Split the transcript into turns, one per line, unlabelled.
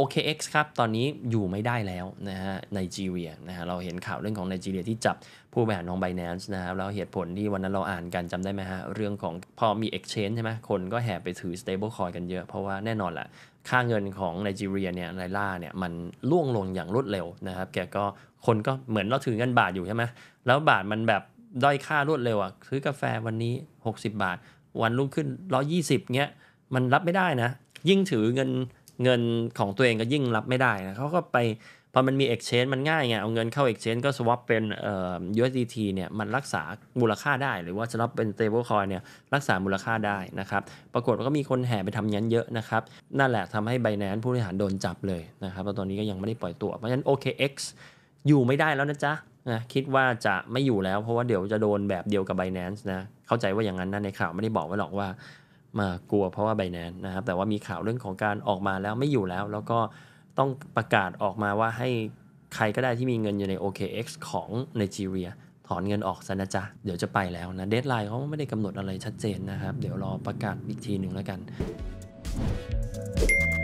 OKX ครับ ตอนนี้อยู่ไม่ได้แล้วนะฮะไนจีเรียนะฮะเราเห็นข่าวเรื่องของไนจีเรียที่จับผู้บริหารของ b i แ a น c e นะครับแล้วเหตุผลที่วันนั้นเราอ่านกันจำได้ไหมฮะเรื่องของ พอมี Exchange ใช่ไหมคนก็แห่ไปถือ Stablecoin กันเยอะ เพราะว่าแน่นอนแหละ ค่าเงินของไนจีเรียเนี่ยไนล่าเนี่ยมันล่วงลงอย่างรวดเร็วนะครับแกก็คนก็เหมือนเราถือเงินบาทอยู่ใช่ไหมแล้วบาทมันแบบด้อยค่ารวดเร็วอ่ะซื้อกาแฟวันนี้ 60 บาทวันรุ่งขึ้น120เงี้ยมันรับไม่ได้นะยิ่งถือเงินเงินของตัวเองก็ยิ่งรับไม่ได้นะเขาก็ไปพอมันมี exchange มันง่ายไง เอาเงินเข้า exchange ก็ swap เป็นเอ่อ USDT เนี่ยมันรักษามูลค่าได้ หรือว่าะรับเป็น stable coin เนี่ยรักษามูลค่าได้นะครับปรากฏว่าก็มีคนแห่ไปทำยันเยอะนะครับนั่นแหละทำให้ไบแนนผู้บริหารโดนจับเลยนะครับแล้วตอนนี้ก็ยังไม่ได้ปล่อยตัว เพราะฉะนั้น OKX อยู่ไม่ได้แล้วนะจ๊ะนะคิดว่าจะไม่อยู่แล้ว เพราะว่าเดี๋ยวจะโดนแบบเดียวกับ Binance นะเข้าใจว่าอย่างนั้นนะในข่าวไม่ได้บอกไว้หรอกว่ามากลัวเพราะว่าไบแนนนะครับ แต่ว่ามีข่าวเรื่องของการออกมาแล้วไม่อยู่แล้ว แล้วก็ต้องประกาศออกมาว่าให้ใครก็ได้ที่มีเงินอยู่ใน OKX ของไนจีเรียถอนเงินออกซะนะจ๊ะเดี๋ยวจะไปแล้วนะเดทไลน์เขาไม่ได้กำหนดอะไรชัดเจนนะครับ เดี๋ยวรอประกาศอีกทีหนึ่งแล้วกัน